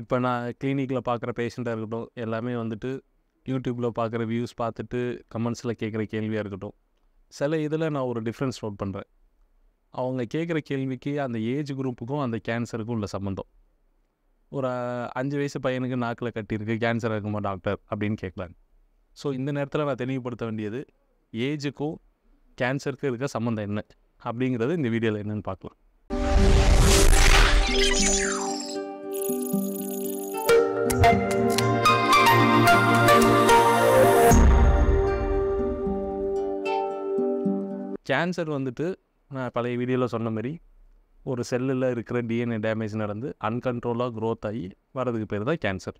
இப்போ நான் கிளினிக்கில் பார்க்குற பேஷண்ட்டாக இருக்கட்டும் எல்லாமே வந்துட்டு யூடியூப்பில் பார்க்குற வியூஸ் பார்த்துட்டு கமெண்ட்ஸில் கேட்குற கேள்வியாக இருக்கட்டும் சில இதில் நான் ஒரு டிஃப்ரென்ஸ் நோட் பண்ணுறேன் அவங்க கேட்குற கேள்விக்கு அந்த ஏஜ் குரூப்புக்கும் அந்த கேன்சருக்கும் உள்ள சம்மந்தம் ஒரு அஞ்சு வயசு பையனுக்கு நாக்கில் கட்டியிருக்கு கேன்சர் இருக்குமா டாக்டர் அப்படின்னு கேட்கலாங்க ஸோ இந்த நேரத்தில் நான் தெளிவுபடுத்த வேண்டியது ஏஜுக்கும் கேன்சருக்கும் இருக்க சம்மந்தம் என்ன அப்படிங்கிறது இந்த வீடியோவில் என்னென்னு பார்க்கலாம் கேன்சர் வந்துட்டு நான் பழைய வீடியோவில் சொன்ன மாதிரி ஒரு செல்லில் இருக்கிற டிஎன்ஏ டேமேஜ் நடந்து அன்கண்ட்ரோலாக க்ரோத் ஆகி வரதுக்கு பேர் தான் கேன்சர்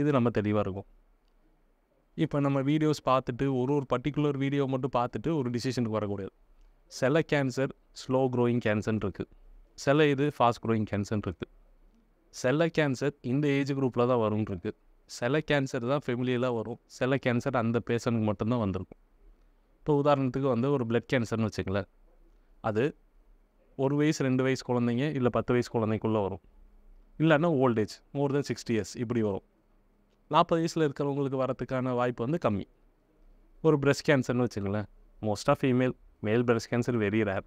இது நம்ம தெளிவாக இருக்கும் இப்போ நம்ம வீடியோஸ் பார்த்துட்டு ஒரு ஒரு பர்டிகுலர் வீடியோ மட்டும் பார்த்துட்டு ஒரு டிசிஷனுக்கு வரக்கூடாது சில கேன்சர் ஸ்லோ க்ரோயிங் கேன்சர் இருக்குது சில இது ஃபாஸ்ட் க்ரோயிங் கேன்சர் இருக்குது சில கேன்சர் இந்த ஏஜ் குரூப்பில் தான் வரும்னு இருக்குது சில கேன்சர் தான் ஃபெமிலியெலாம் வரும் சில கேன்சர் அந்த பேஷனுக்கு மட்டும்தான் வந்திருக்கும் இப்போ உதாரணத்துக்கு வந்து ஒரு பிளட் கேன்சர்னு வச்சுங்களேன் அது ஒரு வயசு ரெண்டு வயசு குழந்தைங்க இல்லை பத்து வயசு குழந்தைக்குள்ளே வரும் இல்லைன்னா old age more than sixty years இப்படி வரும் நாற்பது வயசில் இருக்கிறவங்களுக்கு வரத்துக்கான வாய்ப்பு வந்து கம்மி ஒரு பிரஸ்ட் கேன்சர்னு வச்சுங்களேன் மோஸ்ட்டாக female male breast cancer very rare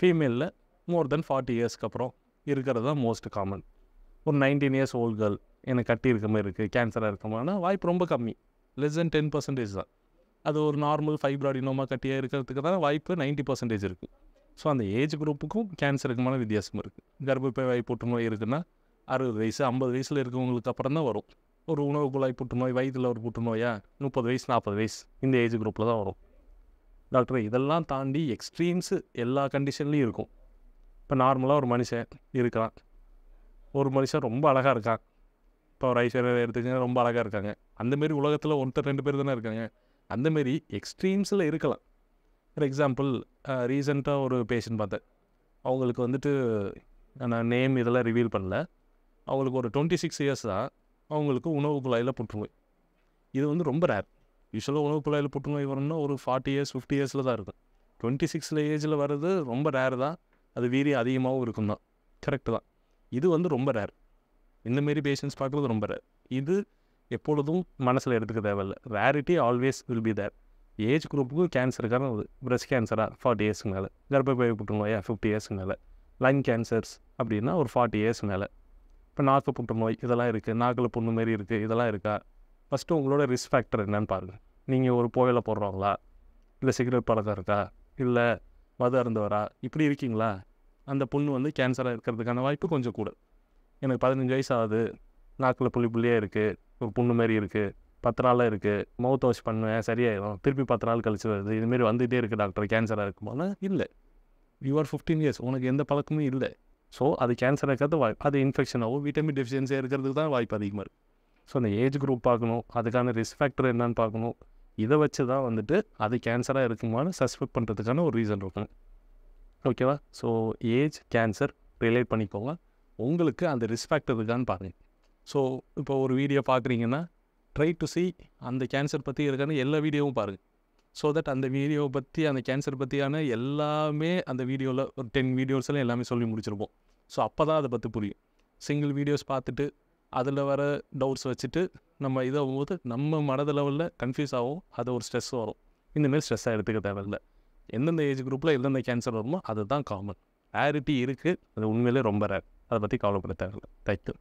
ஃபீமேலில் மோர் தென் ஃபார்ட்டி இயர்ஸ்க்கு அப்புறம் இருக்கிறது தான் மோஸ்ட் காமன் ஒரு நைன்டீன் இயர்ஸ் ஓல்டு கேர்ள் எனக்கு கட்டி இருக்க மாதிரி இருக்குது கேன்சராக இருக்கமான வாய்ப்பு ரொம்ப கம்மி லெஸ் தென் டென் பர்சன்டேஜ் தான் அது ஒரு நார்மல் ஃபைப்ராய்டு இன்னோமாக கட்டியாக தான் வாய்ப்பு நைன்ட்டி பர்சன்டேஜ் இருக்குது ஸோ அந்த ஏஜ் குரூப்புக்கும் கேன்சருக்குமான வித்தியாசம் இருக்குது கர்ப்பப்பை வாய் புற்றுநோய் இருக்குன்னா அறுபது வயசு ஐம்பது வயசில் இருக்கிறவங்களுக்கு அப்புறம் தான் வரும் ஒரு உணவு குழாய் புற்றுநோய் வயதில் ஒரு புற்றுநோயா முப்பது வயசு நாற்பது வயசு இந்த ஏஜ் குரூப்பில் தான் வரும் டாக்டர் இதெல்லாம் தாண்டி எக்ஸ்ட்ரீம்ஸு எல்லா கண்டிஷன்லேயும் இருக்கும் இப்போ நார்மலாக ஒரு மனுஷன் இருக்கான் ஒரு மனுஷன் ரொம்ப அழகாக இருக்கான் இப்போ ஒரு ஐஸ்வர்யா எடுத்துக்கிட்டிங்கன்னா ரொம்ப அழகாக இருக்காங்க அந்தமாரி உலகத்தில் ஒருத்தர் ரெண்டு பேர் தானே இருக்காங்க அந்தமாரி எக்ஸ்ட்ரீம்ஸில் இருக்கலாம் ஃபார் எக்ஸாம்பிள் ரீசெண்டாக ஒரு பேஷண்ட் பார்த்தேன் அவங்களுக்கு வந்துட்டு நான் நேம் இதெல்லாம் ரிவீல் பண்ணல அவங்களுக்கு ஒரு டுவெண்ட்டி சிக்ஸ் இயர்ஸ் தான் அவங்களுக்கு உணவு குழாயில் புற்றுநோய் இது வந்து ரொம்ப ரேர் யூஸ்வலாக உணவு குழாயில் புற்றுநோய் வரணும்னா ஒரு ஃபார்ட்டி இயர்ஸ் ஃபிஃப்டி இயர்ஸில் தான் இருக்கும் டுவெண்ட்டி சிக்ஸில் ஏஜில் வர்றது ரொம்ப ரேர் தான் அது வீரியம் அதிகமாகவும் இருக்கும் தான் கரெக்டு தான் இது வந்து ரொம்ப ரேர் இந்தமாரி பேஷண்ட்ஸ் பார்க்குறது ரொம்ப ரேர் இது எப்பொழுதும் மனசில் எடுத்துக்க தேவையில்லை rarity always will be there age குரூப்புக்கும் கேன்சருக்கான அது பிரஸ்ட் கேன்சராக ஃபார்ட்டி இயர்ஸ்க்கு மேலே கர்ப்பப்பை புற்றுநோயா ஃபிஃப்டி இயர்ஸ்க்கு மேலே லங் கேன்சர்ஸ் அப்படின்னா ஒரு ஃபார்ட்டி இயர்ஸ் மேலே இப்போ நாக்கு புற்றுநோய் இதெல்லாம் இருக்குது நாக்கில் புண்ணு மாரி இருக்குது இதெல்லாம் இருக்கா ஃபஸ்ட்டு உங்களோட ரிஸ்க் ஃபேக்டர் என்னன்னு பாருங்கள் நீங்கள் ஒரு புகையில் போடுறவங்களா இல்லை சிகரெட் பழக்கம் இருக்கா இல்லை மது அருந்தவரா இப்படி இருக்கீங்களா அந்த புண்ணு வந்து கேன்சராக இருக்கிறதுக்கான வாய்ப்பு கொஞ்சம் கூட எனக்கு பதினஞ்சு வயசு ஆகுது நாக்கில் புள்ளி புள்ளியாக இருக்குது ஒரு புண்ணு மாரி இருக்குது பத்து நாளில் இருக்குது மவுத் வாஷ் பண்ணுவேன் சரியாயிடும் திருப்பி பத்து நாள் கழிச்சு வருது இதுமாரி வந்துகிட்டே இருக்குது டாக்டர் கேன்சராக இருக்குமானா இல்லை ஆர் ஃபிஃப்டீன் இயர்ஸ் உனக்கு எந்த பழக்கமும் இல்லை ஸோ அது கேன்சரா இருக்கிறது வாய்ப்பு அது இன்ஃபெக்ஷனாகவும் விட்டமின் டெஃபிஷியன்சியாக இருக்கிறதுக்கு தான் வாய்ப்பு அதிகமாக இருக்குது ஸோ அந்த ஏஜ் குரூப் பார்க்கணும் அதுக்கான ரிஸ்க் ஃபேக்டர் என்னன்னு பார்க்கணும் இதை வச்சு தான் வந்துட்டு அது கேன்சராக இருக்குமான்னு சஸ்பெக்ட் பண்ணுறதுக்கான ஒரு ரீசன் இருக்கும் ஓகேவா ஸோ ஏஜ் கேன்சர் ரிலேட் பண்ணிக்கோங்க உங்களுக்கு அந்த ரிஸ்க் ஃபேக்டர் இருக்கான்னு பாருங்கள் ஸோ இப்போ ஒரு வீடியோ பார்க்குறீங்கன்னா ட்ரை டு சி அந்த கேன்சர் பற்றி இருக்கான எல்லா வீடியோவும் பாருங்கள் ஸோ தட் அந்த வீடியோவை பற்றி அந்த கேன்சர் பற்றியான எல்லாமே அந்த வீடியோவில் ஒரு டென் வீடியோஸ்லாம் எல்லாமே சொல்லி முடிச்சிருப்போம் ஸோ அப்போ தான் அதை பற்றி புரியும் சிங்கிள் வீடியோஸ் பார்த்துட்டு அதில் வர டவுட்ஸ் வச்சுட்டு நம்ம இதாகும் போது நம்ம மனது லெவலில் கன்ஃபியூஸ் ஆகும் அது ஒரு ஸ்ட்ரெஸ் வரும் இந்தமாரி ஸ்ட்ரெஸ்ஸாக எடுத்துக்க தேவையில்லை எந்தெந்த ஏஜ் குரூப்பில் எந்தெந்த கேன்சர் வருமோ அதுதான் காமன் ரேரிட்டி இருக்குது அது உண்மையிலே ரொம்ப ரேர் அதை பற்றி கவலைப்பட தேவையில்லை தேங்க்யூ